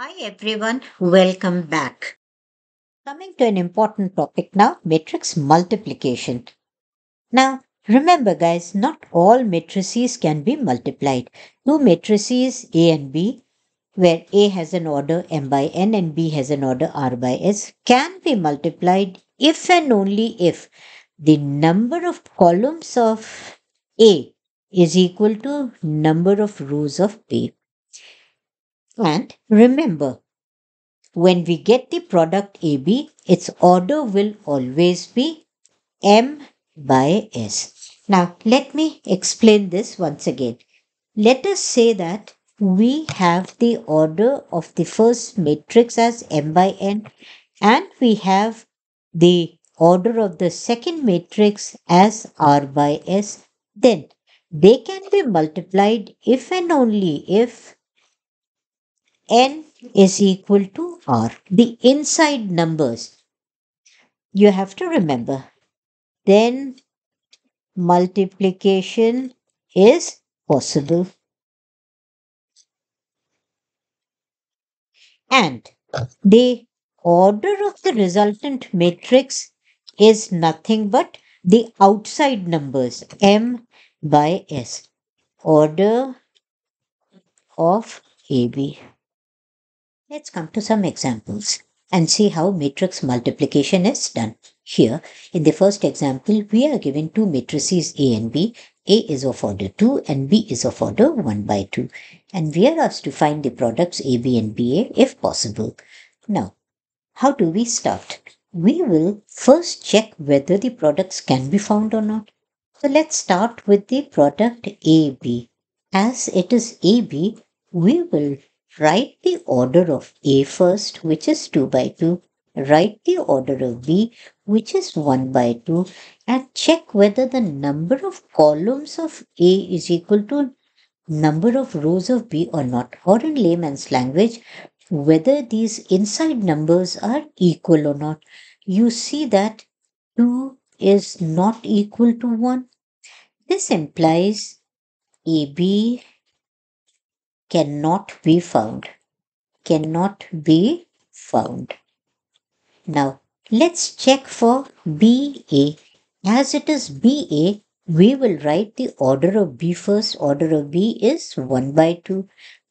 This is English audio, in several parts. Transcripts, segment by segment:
Hi everyone, welcome back. Coming to an important topic now matrix multiplication. Now, remember guys, not all matrices can be multiplied. Two matrices A and B, where A has an order m by n and B has an order r by s, can be multiplied if and only if the number of columns of A is equal to number of rows of B. And remember, when we get the product AB, its order will always be M by S. Now, let me explain this once again. Let us say that we have the order of the first matrix as M by N and we have the order of the second matrix as R by S. Then they can be multiplied if and only if n is equal to r. The inside numbers you have to remember. Then multiplication is possible. And the order of the resultant matrix is nothing but the outside numbers m by s. Order of AB. Let's come to some examples and see how matrix multiplication is done. Here, in the first example, we are given two matrices A and B. A is of order 2 and B is of order 1 by 2. And we are asked to find the products AB and BA if possible. Now, how do we start? We will first check whether the products can be found or not. So let's start with the product AB. As it is AB, we will write the order of A first, which is 2 by 2, write the order of B, which is 1 by 2, and check whether the number of columns of A is equal to number of rows of B or not, or in layman's language, whether these inside numbers are equal or not. You see that 2 is not equal to 1. This implies AB cannot be found. Cannot be found. Now let's check for BA. As it is BA, we will write the order of B first. Order of B is 1 by 2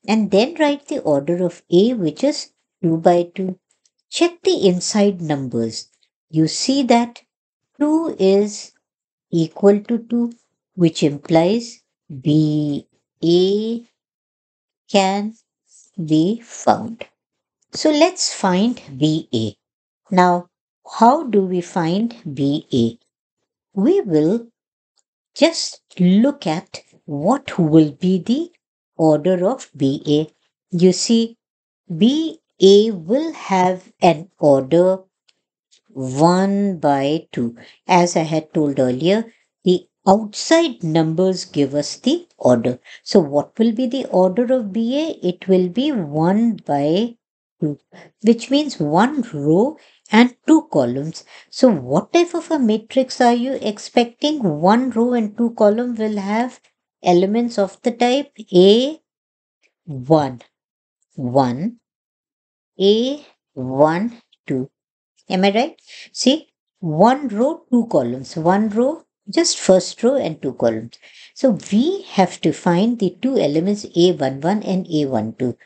and then write the order of A which is 2 by 2. Check the inside numbers. You see that 2 is equal to 2 which implies BA can be found. So let's find BA. Now, how do we find BA? We will just look at what will be the order of BA. You see, BA will have an order 1 by 2. As I had told earlier, outside numbers give us the order. So what will be the order of BA? It will be 1 by 2, which means one row and two columns. So what type of a matrix are you expecting? One row and two column will have elements of the type A, 1, 1, A, 1, 2. Am I right? See, one row, two columns. One row, just first row and two columns. So we have to find the two elements A11 and A12.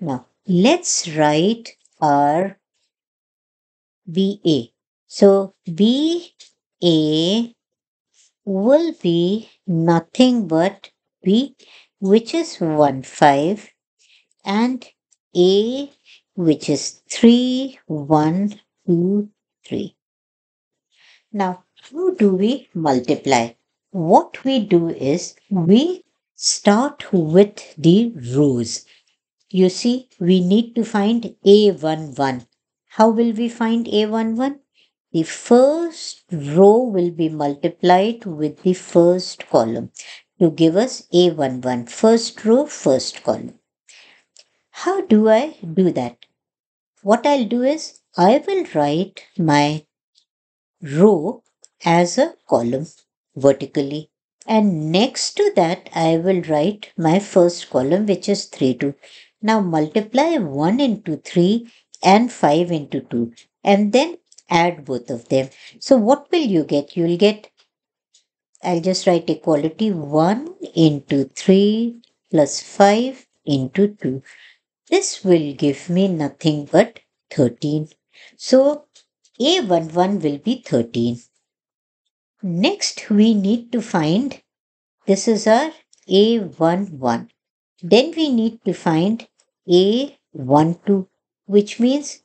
Now let's write our BA. So BA will be nothing but B which is 1 5 and A which is 3 1 2 3. Now how do we multiply? What we do is we start with the rows. You see, we need to find A11. How will we find A11? The first row will be multiplied with the first column to give us A11. First row, first column. How do I do that? What I'll do is I will write my row as a column vertically and next to that I will write my first column which is 3 2. Now multiply 1 into 3 and 5 into 2 and then add both of them. So what will you get? You will get I'll just write equality 1 into 3 plus 5 into 2. This will give me nothing but 13. So A11 will be 13. Next, we need to find, this is our A11. Then we need to find A12, which means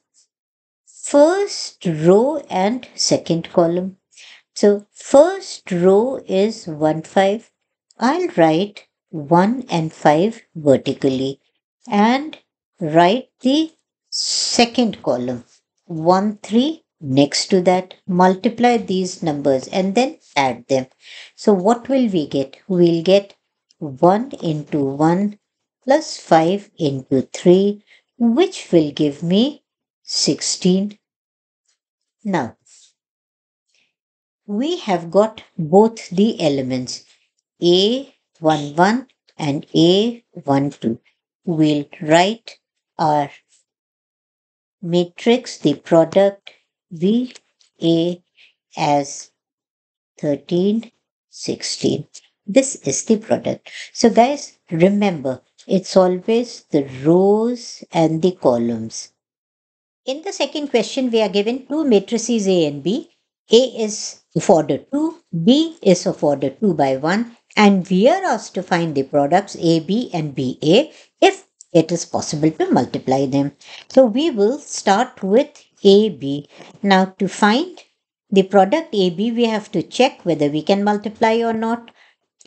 first row and second column. So first row is 1, 5. I'll write 1 and 5 vertically and write the second column 1, 3 Next to that, multiply these numbers and then add them. So what will we get? We'll get 1 into 1 plus 5 into 3 which will give me 16. Now, we have got both the elements a one one and a one two. We'll write our matrix, the product V A as 1316. This is the product. So guys, remember, it's always the rows and the columns. In the second question, we are given two matrices A and B. A is of order 2, B is of order 2 by 1, and we are asked to find the products AB and BA if it is possible to multiply them. So we will start with AB. Now to find the product AB, we have to check whether we can multiply or not.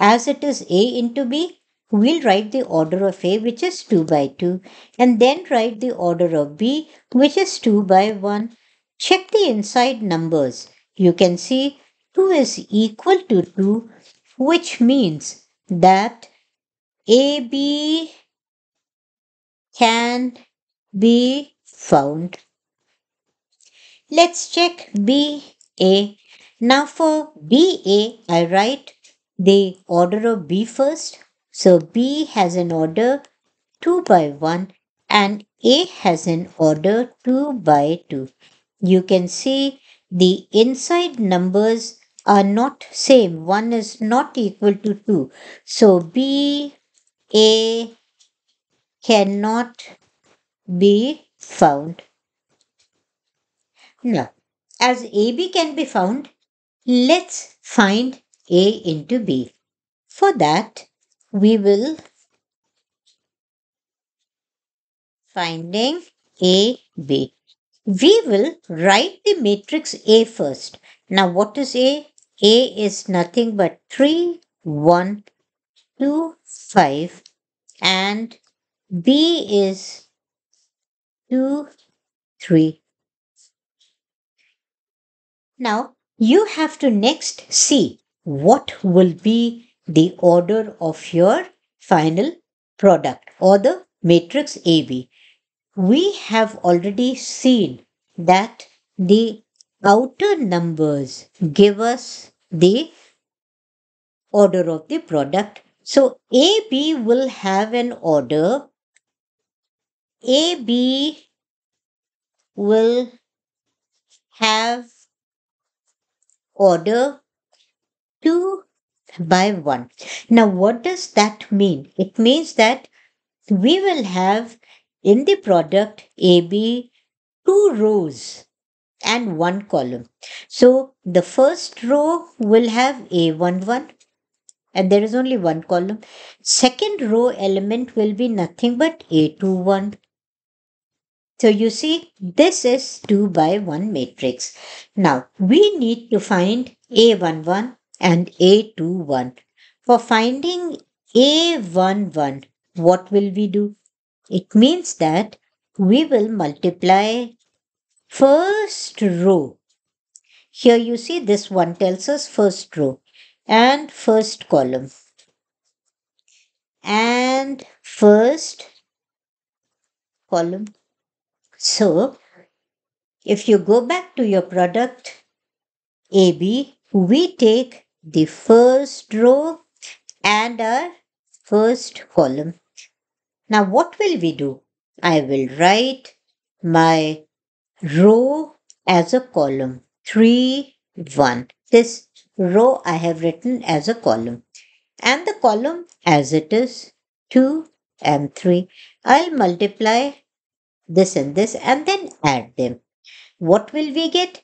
As it is A into B, we'll write the order of A which is 2 by 2 and then write the order of B which is 2 by 1. Check the inside numbers. You can see 2 is equal to 2 which means that AB can be found. Let's check BA. Now for BA, I write the order of B first. So B has an order 2 by 1 and A has an order 2 by 2. You can see the inside numbers are not same. 1 is not equal to 2. So B, A cannot be found. Now, As AB can be found, let's find A into B. For that, we will finding AB. We will write the matrix A first. Now what is A? A is nothing but 3, 1, 2, 5 and B is 2, 3, now, you have to next see what will be the order of your final product or the matrix AB. We have already seen that the outer numbers give us the order of the product. So AB will have an order. AB will have order two by one. Now, what does that mean? It means that we will have in the product AB two rows and one column. So the first row will have A11 and there is only one column. Second row element will be nothing but A21. So you see, this is 2 by 1 matrix. Now we need to find A11 and A21. For finding A11, what will we do? It means that we will multiply first row. Here you see this one tells us first row and first column and first column so, if you go back to your product AB, we take the first row and our first column. Now, what will we do? I will write my row as a column 3, 1. This row I have written as a column and the column as it is 2 and 3. I'll multiply this and this and then add them. What will we get?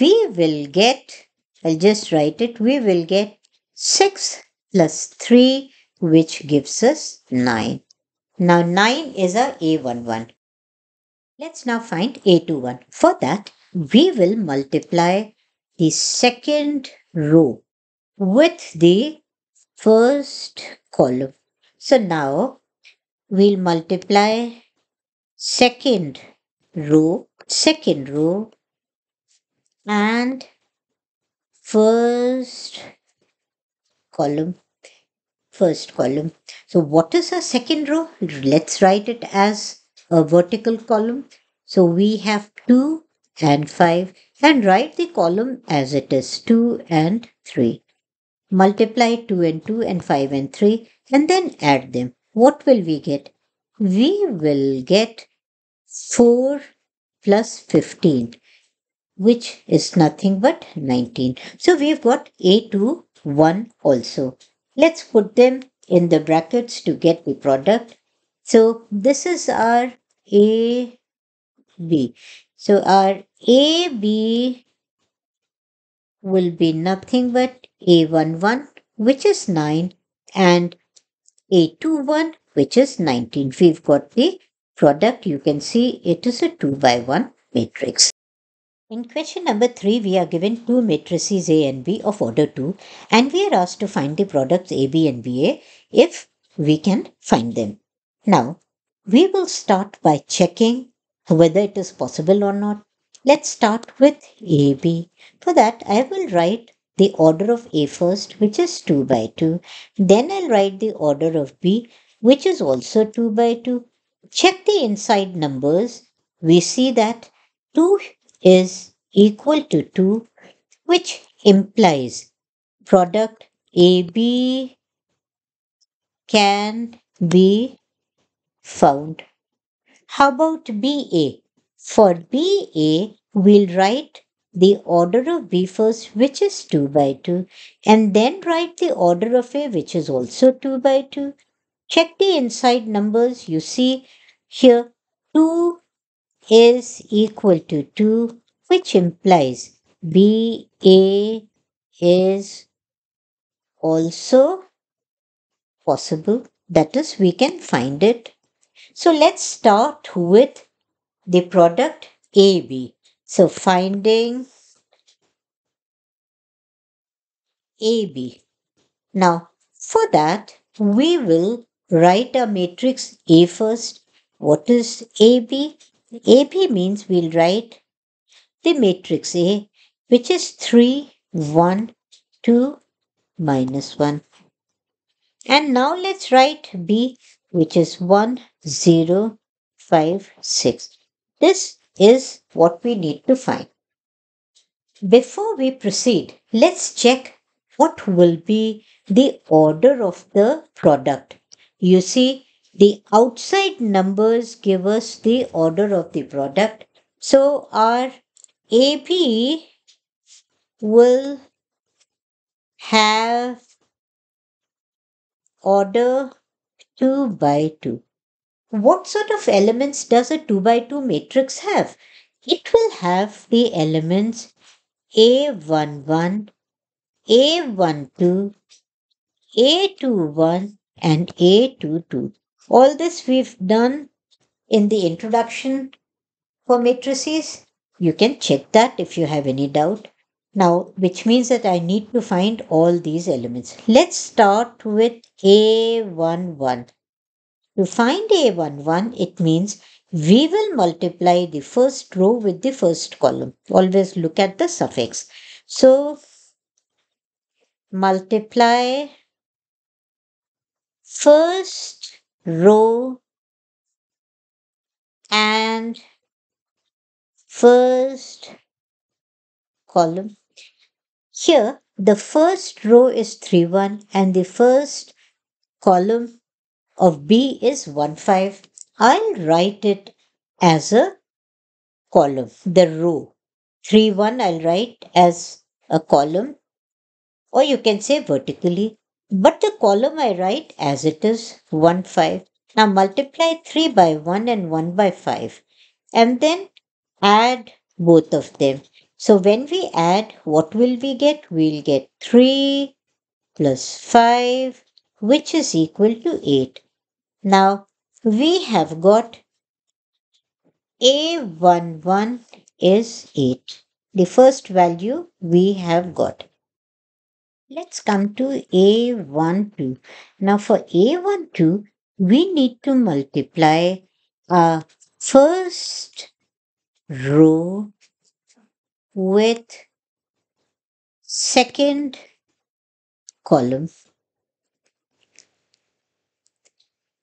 We will get, I'll just write it, we will get 6 plus 3 which gives us 9. Now 9 is a A11. Let's now find A21. For that, we will multiply the second row with the first column. So now we'll multiply second row, second row and first column, first column. So what is our second row? Let's write it as a vertical column. So we have 2 and 5 and write the column as it is 2 and 3. Multiply 2 and 2 and 5 and 3 and then add them. What will we get? We will get 4 plus 15 which is nothing but 19. So we've got a to 1 also. Let's put them in the brackets to get the product. So this is our a b. So our a b will be nothing but a one one, which is 9 and a two one, which is 19. We've got the product, you can see it is a 2 by 1 matrix. In question number 3, we are given two matrices A and B of order 2 and we are asked to find the products AB and BA if we can find them. Now, we will start by checking whether it is possible or not. Let's start with AB. For that, I will write the order of A first, which is 2 by 2. Then I'll write the order of B, which is also 2 by 2 check the inside numbers, we see that 2 is equal to 2, which implies product AB can be found. How about BA? For BA, we'll write the order of B first, which is 2 by 2, and then write the order of A, which is also 2 by 2. Check the inside numbers. You see here 2 is equal to 2, which implies BA is also possible. That is, we can find it. So let's start with the product AB. So finding AB. Now, for that, we will write a matrix A first. What is AB? AB means we'll write the matrix A, which is 3, 1, 2, minus 1. And now let's write B, which is 1, 0, 5, 6. This is what we need to find. Before we proceed, let's check what will be the order of the product. You see, the outside numbers give us the order of the product. So our AP will have order 2 by 2. What sort of elements does a 2 by 2 matrix have? It will have the elements A11, A12, A21, and A22. All this we've done in the introduction for matrices. You can check that if you have any doubt. Now, which means that I need to find all these elements. Let's start with A11. To find A11, it means we will multiply the first row with the first column. Always look at the suffix. So, multiply first row and first column. Here the first row is 3 1 and the first column of B is 1 5. I'll write it as a column, the row. 3 1 I'll write as a column or you can say vertically but the column I write as it is 1 5. Now multiply 3 by 1 and 1 by 5 and then add both of them. So when we add, what will we get? We'll get 3 plus 5 which is equal to 8. Now we have got A11 is 8. The first value we have got. Let's come to A12. Now for A12, we need to multiply our first row with second column.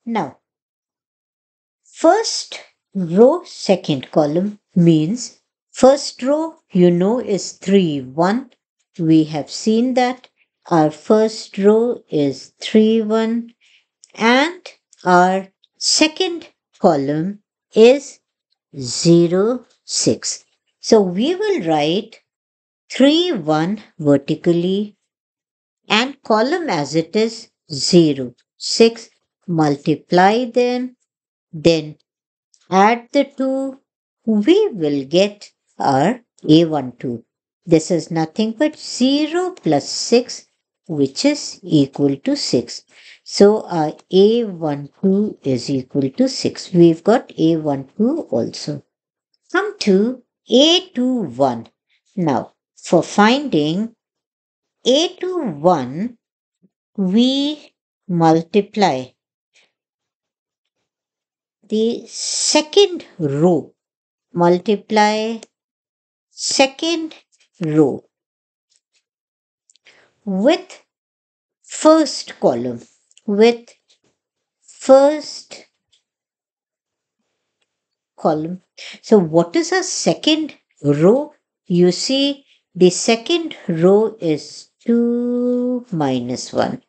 Now, first row, second column means first row you know is 3, 1. We have seen that our first row is 3, 1 and our second column is 0, 6. So we will write 3, 1 vertically and column as it is 0, 6. Multiply them, then add the 2, we will get our A12. This is nothing but 0 plus 6 which is equal to 6. So our uh, A12 is equal to 6. We've got A12 also. Come to A21. Now, for finding A21, we multiply the second row multiply second row with first column with first column. So what is our second row? You see the second row is 2 minus 1.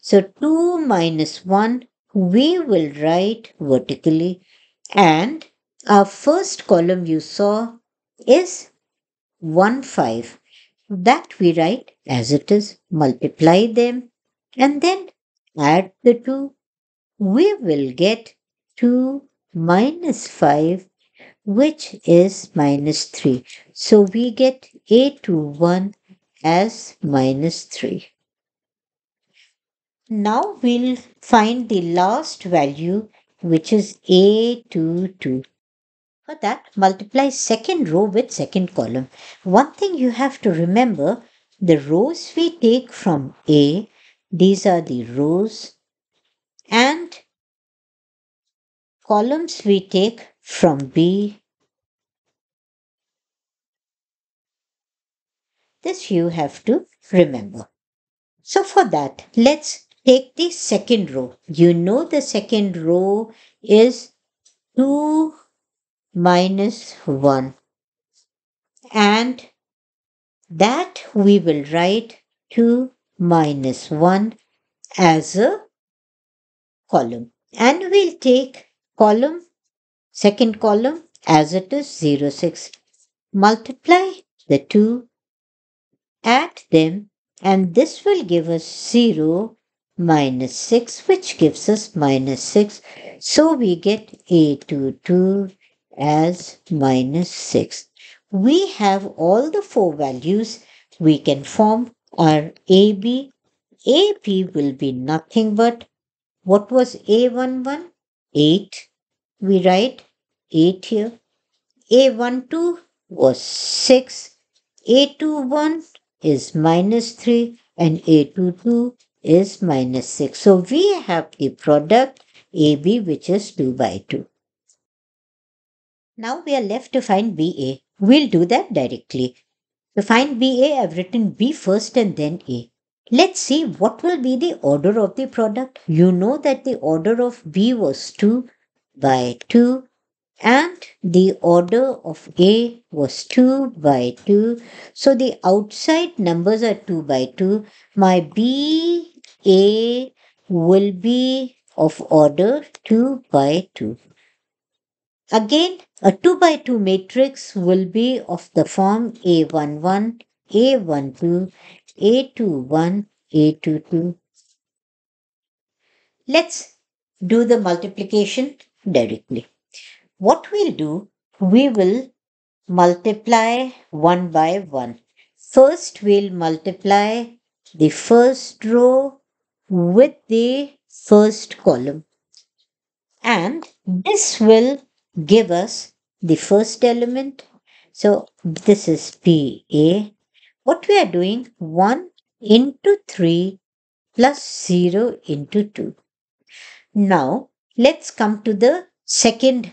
So 2 minus 1 we will write vertically and our first column you saw is 1 5 that we write as it is, multiply them, and then add the two. We will get 2 minus 5, which is minus 3. So we get a to 1 as minus 3. Now we'll find the last value, which is a to 2. For that, multiply second row with second column. One thing you have to remember, the rows we take from A, these are the rows, and columns we take from B. This you have to remember. So for that, let's take the second row. You know the second row is 2 minus 1 and that we will write 2 minus 1 as a column and we'll take column second column as it is 0 6 multiply the 2 add them and this will give us 0 minus 6 which gives us minus 6 so we get a 2 2 as minus 6. We have all the four values. We can form our AB. AP will be nothing but what was A11? 8. We write 8 here. A12 was 6. A21 is minus 3 and A22 is minus 6. So we have the product AB which is 2 by 2. Now we are left to find BA. We'll do that directly. To find BA, I've written B first and then A. Let's see what will be the order of the product. You know that the order of B was 2 by 2 and the order of A was 2 by 2. So the outside numbers are 2 by 2. My B, A will be of order 2 by 2. Again, a 2 by 2 matrix will be of the form A11, A12, A21, A22. Let's do the multiplication directly. What we'll do, we will multiply one by one. First, we'll multiply the first row with the first column. And this will give us the first element. So this is PA. What we are doing 1 into 3 plus 0 into 2. Now let's come to the second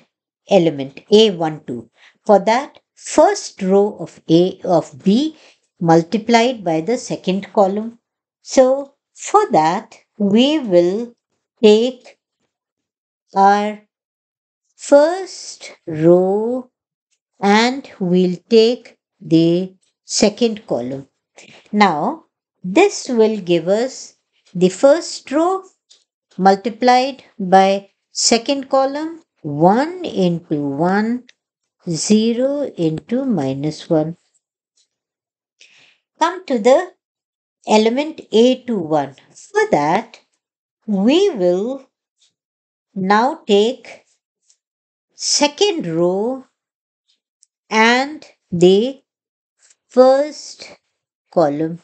element A12. For that first row of A of B multiplied by the second column. So for that we will take our first row and we'll take the second column. Now this will give us the first row multiplied by second column 1 into 1 0 into minus 1. Come to the element A to 1. For that, we will now take second row and the first column.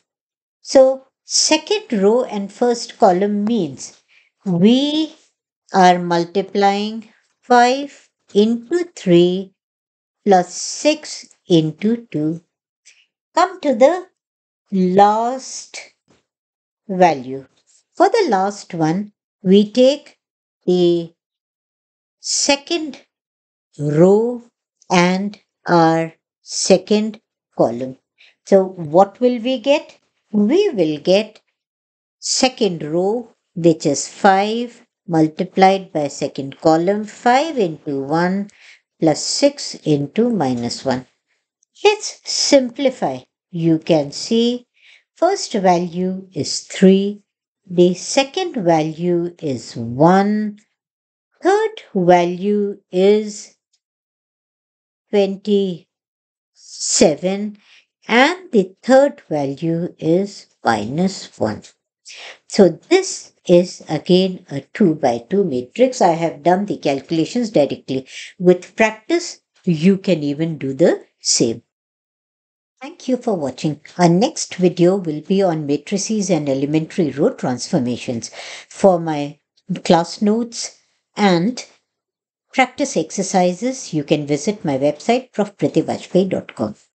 So second row and first column means we are multiplying 5 into 3 plus 6 into 2. Come to the last value. For the last one, we take the second row and our second column. So what will we get? We will get second row which is 5 multiplied by second column 5 into 1 plus 6 into minus 1. Let's simplify. You can see first value is 3, the second value is 1, third value is 27 and the third value is minus 1. So this is again a 2 by 2 matrix. I have done the calculations directly. With practice, you can even do the same. Thank you for watching. Our next video will be on matrices and elementary row transformations. For my class notes and practice exercises, you can visit my website profprativajpayee.com.